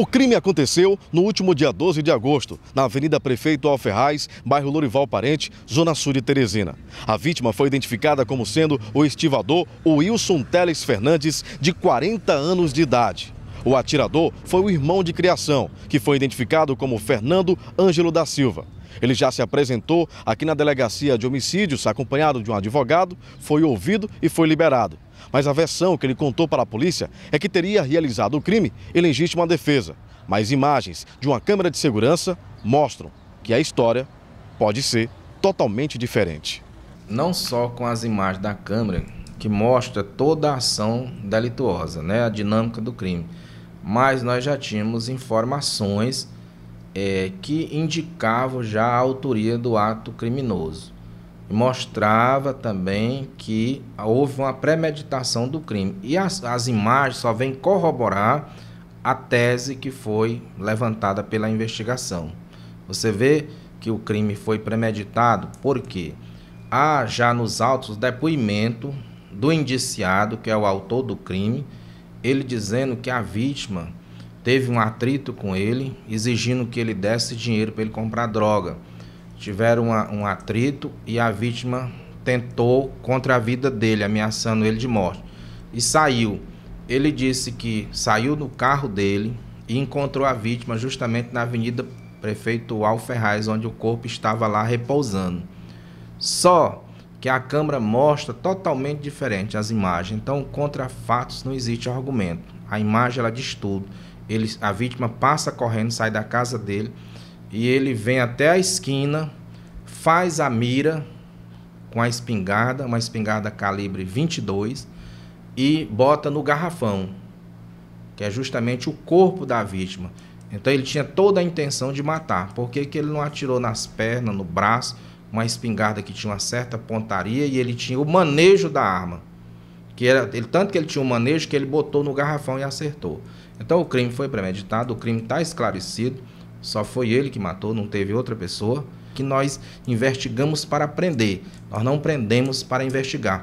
O crime aconteceu no último dia 12 de agosto, na Avenida Prefeito Alferraz, bairro Lorival Parente, Zona Sul de Teresina. A vítima foi identificada como sendo o estivador Wilson Teles Fernandes, de 40 anos de idade. O atirador foi o irmão de criação, que foi identificado como Fernando Ângelo da Silva. Ele já se apresentou aqui na delegacia de homicídios, acompanhado de um advogado, foi ouvido e foi liberado. Mas a versão que ele contou para a polícia é que teria realizado o crime em legítima defesa. Mas imagens de uma câmera de segurança mostram que a história pode ser totalmente diferente. Não só com as imagens da câmera, que mostra toda a ação delituosa, né, a dinâmica do crime mas nós já tínhamos informações é, que indicavam já a autoria do ato criminoso. Mostrava também que houve uma premeditação do crime. E as, as imagens só vêm corroborar a tese que foi levantada pela investigação. Você vê que o crime foi premeditado porque há já nos autos depoimento do indiciado, que é o autor do crime, ele dizendo que a vítima teve um atrito com ele, exigindo que ele desse dinheiro para ele comprar droga. Tiveram uma, um atrito e a vítima tentou contra a vida dele, ameaçando ele de morte. E saiu. Ele disse que saiu no carro dele e encontrou a vítima justamente na Avenida Prefeito Alferraz, onde o corpo estava lá repousando. Só que a câmera mostra totalmente diferente as imagens. Então, contra fatos não existe argumento. A imagem ela diz tudo. Ele, a vítima passa correndo, sai da casa dele e ele vem até a esquina, faz a mira com a espingarda, uma espingarda calibre 22 e bota no garrafão, que é justamente o corpo da vítima. Então ele tinha toda a intenção de matar. Por que, que ele não atirou nas pernas, no braço? uma espingarda que tinha uma certa pontaria e ele tinha o manejo da arma. Que era, ele, tanto que ele tinha o um manejo que ele botou no garrafão e acertou. Então o crime foi premeditado, o crime está esclarecido, só foi ele que matou, não teve outra pessoa. Que nós investigamos para prender, nós não prendemos para investigar.